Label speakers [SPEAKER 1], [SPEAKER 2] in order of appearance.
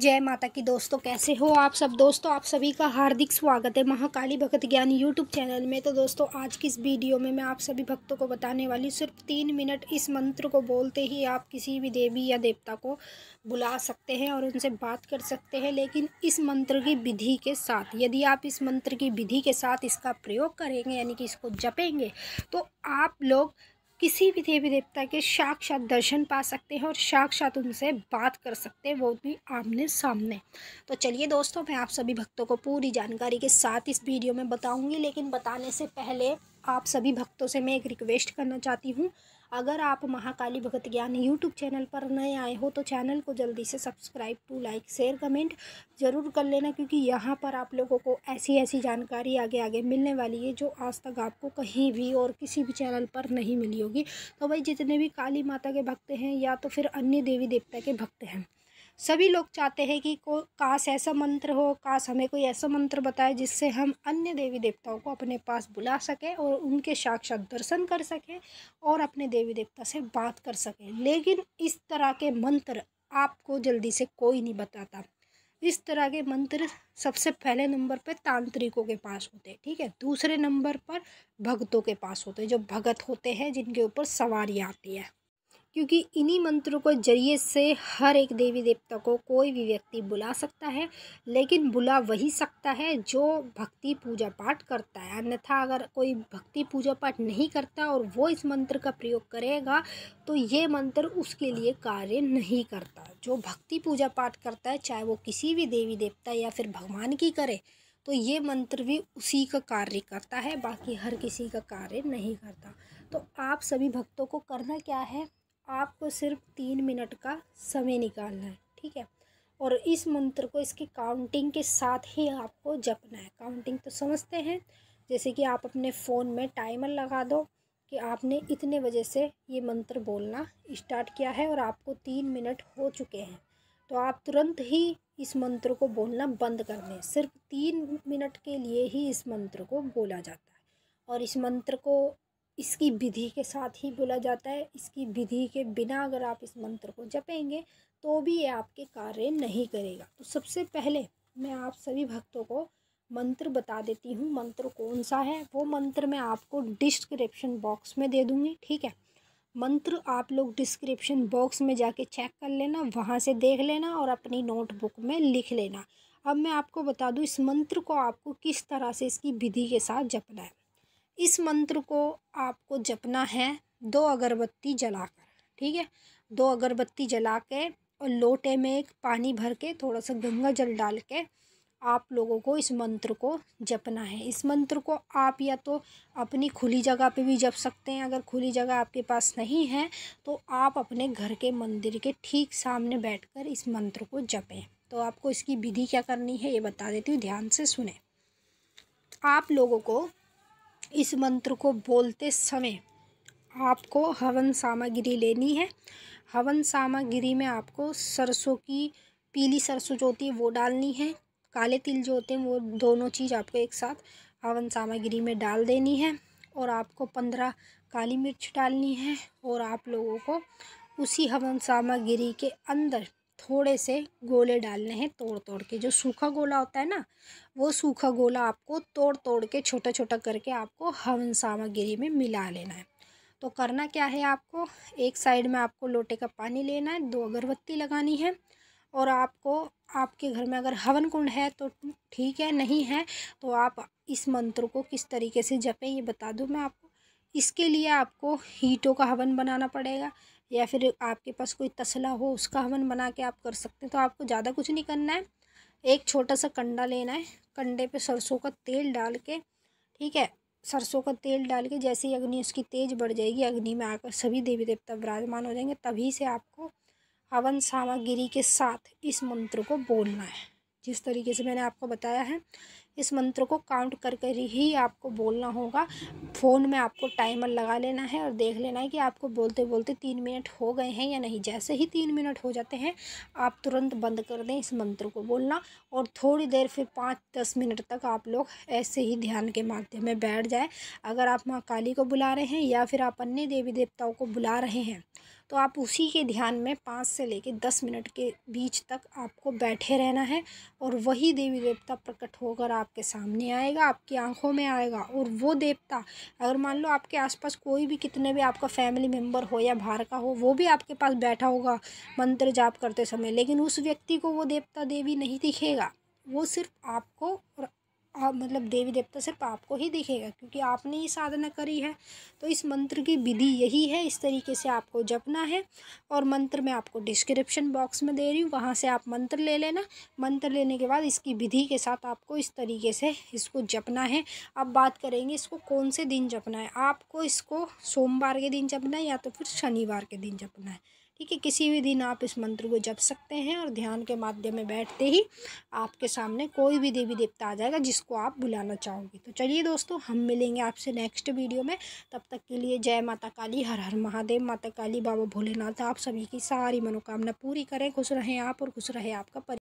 [SPEAKER 1] जय माता की दोस्तों कैसे हो आप सब दोस्तों आप सभी का हार्दिक स्वागत है महाकाली भक्त ज्ञान यूट्यूब चैनल में तो दोस्तों आज की इस वीडियो में मैं आप सभी भक्तों को बताने वाली सिर्फ तीन मिनट इस मंत्र को बोलते ही आप किसी भी देवी या देवता को बुला सकते हैं और उनसे बात कर सकते हैं लेकिन इस मंत्र की विधि के साथ यदि आप इस मंत्र की विधि के साथ इसका प्रयोग करेंगे यानी कि इसको जपेंगे तो आप लोग किसी भी देवी देवता के साक्षात दर्शन पा सकते हैं और साक्षात उनसे बात कर सकते हैं वो भी आमने सामने तो चलिए दोस्तों मैं आप सभी भक्तों को पूरी जानकारी के साथ इस वीडियो में बताऊंगी लेकिन बताने से पहले आप सभी भक्तों से मैं एक रिक्वेस्ट करना चाहती हूँ अगर आप महाकाली भगत ज्ञान यूट्यूब चैनल पर नए आए हो तो चैनल को जल्दी से subscribe to like share comment ज़रूर कर लेना क्योंकि यहाँ पर आप लोगों को ऐसी ऐसी जानकारी आगे आगे मिलने वाली है जो आज तक आपको कहीं भी और किसी भी चैनल पर नहीं मिली होगी तो भाई जितने भी काली माता के भक्त हैं या तो फिर अन्य देवी देवता के भक्त हैं सभी लोग चाहते हैं कि को काश ऐसा मंत्र हो काश हमें कोई ऐसा मंत्र बताए जिससे हम अन्य देवी देवताओं को अपने पास बुला सकें और उनके साक्षात दर्शन कर सकें और अपने देवी देवता से बात कर सकें लेकिन इस तरह के मंत्र आपको जल्दी से कोई नहीं बताता इस तरह के मंत्र सबसे पहले नंबर पर तांत्रिकों के पास होते हैं ठीक है दूसरे नंबर पर भक्तों के पास होते हैं जो भगत होते हैं जिनके ऊपर सवारी आती है क्योंकि इन्हीं मंत्रों के जरिए से हर एक देवी देवता को कोई भी व्यक्ति बुला सकता है लेकिन बुला वही सकता है जो भक्ति पूजा पाठ करता है अन्यथा अगर कोई भक्ति पूजा पाठ नहीं करता और वो इस मंत्र का प्रयोग करेगा तो ये मंत्र उसके लिए कार्य नहीं करता जो भक्ति पूजा पाठ करता है चाहे वो किसी भी देवी देवता या फिर भगवान की करे तो ये मंत्र भी उसी का कार्य करता है बाकी हर किसी का कार्य नहीं करता तो आप सभी भक्तों को करना क्या है आपको सिर्फ तीन मिनट का समय निकालना है ठीक है और इस मंत्र को इसकी काउंटिंग के साथ ही आपको जपना है काउंटिंग तो समझते हैं जैसे कि आप अपने फ़ोन में टाइमर लगा दो कि आपने इतने बजे से ये मंत्र बोलना स्टार्ट किया है और आपको तीन मिनट हो चुके हैं तो आप तुरंत ही इस मंत्र को बोलना बंद कर दें सिर्फ तीन मिनट के लिए ही इस मंत्र को बोला जाता है और इस मंत्र को इसकी विधि के साथ ही बोला जाता है इसकी विधि के बिना अगर आप इस मंत्र को जपेंगे तो भी ये आपके कार्य नहीं करेगा तो सबसे पहले मैं आप सभी भक्तों को मंत्र बता देती हूँ मंत्र कौन सा है वो मंत्र मैं आपको डिस्क्रिप्शन बॉक्स में दे दूँगी ठीक है मंत्र आप लोग डिस्क्रिप्शन बॉक्स में जाके चेक कर लेना वहाँ से देख लेना और अपनी नोटबुक में लिख लेना अब मैं आपको बता दूँ इस मंत्र को आपको किस तरह से इसकी विधि के साथ जपना है इस मंत्र को आपको जपना है दो अगरबत्ती जलाकर ठीक है दो अगरबत्ती जला के और लोटे में एक पानी भर के थोड़ा सा गंगा जल डाल के आप लोगों को इस मंत्र को जपना है इस मंत्र को आप या तो अपनी खुली जगह पे भी जप सकते हैं अगर खुली जगह आपके पास नहीं है तो आप अपने घर के मंदिर के ठीक सामने बैठकर इस मंत्र को जपें तो आपको इसकी विधि क्या करनी है ये बता देती हूँ ध्यान से सुने आप लोगों को इस मंत्र को बोलते समय आपको हवन सामग्री लेनी है हवन सामग्री में आपको सरसों की पीली सरसों जो होती है वो डालनी है काले तिल जो होते हैं वो दोनों चीज़ आपको एक साथ हवन सामग्री में डाल देनी है और आपको पंद्रह काली मिर्च डालनी है और आप लोगों को उसी हवन सामग्री के अंदर थोड़े से गोले डालने हैं तोड़ तोड़ के जो सूखा गोला होता है ना वो सूखा गोला आपको तोड़ तोड़ के छोटा छोटा करके आपको हवन सामग्री में मिला लेना है तो करना क्या है आपको एक साइड में आपको लोटे का पानी लेना है दो अगरबत्ती लगानी है और आपको आपके घर में अगर हवन कुंड है तो ठीक है नहीं है तो आप इस मंत्र को किस तरीके से जपें ये बता दूँ मैं आपको इसके लिए आपको हीटों का हवन बनाना पड़ेगा या फिर आपके पास कोई तसला हो उसका हवन बना के आप कर सकते हैं तो आपको ज़्यादा कुछ नहीं करना है एक छोटा सा कंडा लेना है कंडे पे सरसों का तेल डाल के ठीक है सरसों का तेल डाल के जैसे ही अग्नि उसकी तेज बढ़ जाएगी अग्नि में आकर सभी देवी देवता विराजमान हो जाएंगे तभी से आपको हवन सामग्री के साथ इस मंत्र को बोलना है जिस तरीके से मैंने आपको बताया है इस मंत्र को काउंट कर कर ही आपको बोलना होगा फ़ोन में आपको टाइमर लगा लेना है और देख लेना है कि आपको बोलते बोलते तीन मिनट हो गए हैं या नहीं जैसे ही तीन मिनट हो जाते हैं आप तुरंत बंद कर दें इस मंत्र को बोलना और थोड़ी देर फिर पाँच दस मिनट तक आप लोग ऐसे ही ध्यान के माध्यम में बैठ जाए अगर आप माँ काली को बुला रहे हैं या फिर आप अन्य देवी देवताओं को बुला रहे हैं तो आप उसी के ध्यान में पाँच से लेकर दस मिनट के बीच तक आपको बैठे रहना है और वही देवी देवता प्रकट होकर आप आपके सामने आएगा आपकी आंखों में आएगा और वो देवता अगर मान लो आपके आसपास कोई भी कितने भी आपका फैमिली मेम्बर हो या बाहर का हो वो भी आपके पास बैठा होगा मंत्र जाप करते समय लेकिन उस व्यक्ति को वो देवता देवी नहीं दिखेगा वो सिर्फ आपको और आप हाँ, मतलब देवी देवता सिर्फ आपको ही दिखेगा क्योंकि आपने ये साधना करी है तो इस मंत्र की विधि यही है इस तरीके से आपको जपना है और मंत्र मैं आपको डिस्क्रिप्शन बॉक्स में दे रही हूँ वहाँ से आप मंत्र ले लेना मंत्र लेने के बाद इसकी विधि के साथ आपको इस तरीके से इसको जपना है अब बात करेंगे इसको कौन से दिन जपना है आपको इसको सोमवार के दिन जपना है या तो फिर शनिवार के दिन जपना है ठीक है किसी भी दिन आप इस मंत्र को जप सकते हैं और ध्यान के माध्यम में बैठते ही आपके सामने कोई भी देवी देवता आ जाएगा जिसको आप बुलाना चाहोगे तो चलिए दोस्तों हम मिलेंगे आपसे नेक्स्ट वीडियो में तब तक के लिए जय माता काली हर हर महादेव माता काली बाबा भोलेनाथ आप सभी की सारी मनोकामना पूरी करें खुश रहें आप और खुश रहे आपका